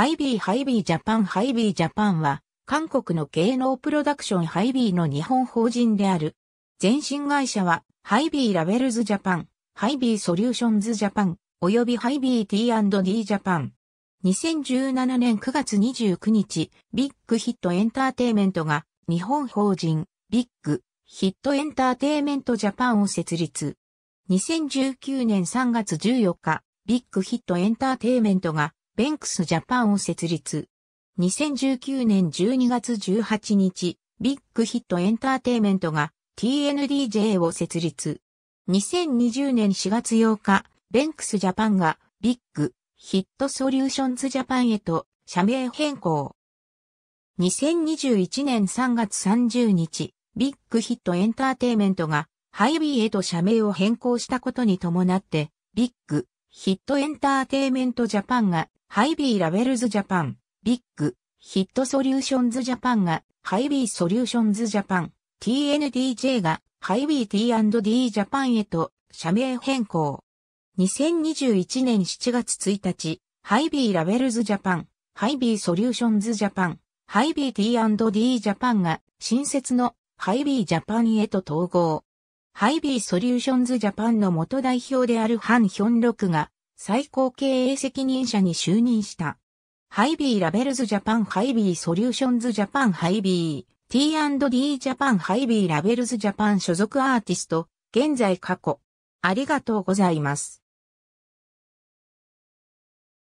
ハイビーハイビージャパンハイビージャパンは、韓国の芸能プロダクションハイビーの日本法人である。前身会社は、ハイビーラベルズジャパン、ハイビーソリューションズジャパン、およびハイビー T&D ジャパン。2017年9月29日、ビッグヒットエンターテイメントが、日本法人、ビッグ、ヒットエンターテイメントジャパンを設立。2019年3月14日、ビッグヒットエンターテイメントが、ベンクスジャパンを設立。2019年12月18日、ビッグヒットエンターテイメントが TNDJ を設立。2020年4月8日、ベンクスジャパンがビッグヒットソリューションズジャパンへと社名変更。2021年3月30日、ビッグヒットエンターテイメントがハイビーへと社名を変更したことに伴って、ビッグヒットエンターテイメントジャパンがハイビーラベルズジャパン、ビッグ、ヒットソリューションズジャパンが、ハイビーソリューションズジャパン、TNDJ が、ハイビー T&D ジャパンへと、社名変更。2021年7月1日、ハイビーラベルズジャパン、ハイビーソリューションズジャパン、ハイビー T&D ジャパンが、新設の、ハイビージャパンへと統合。ハイビーソリューションズジャパンの元代表であるハン・ヒョンロクが、最高経営責任者に就任した。ハイビーラベルズジャパンハイビーソリューションズジャパンハイビー T&D ジャパンハイビーラベルズジャパン所属アーティスト、現在過去。ありがとうございます。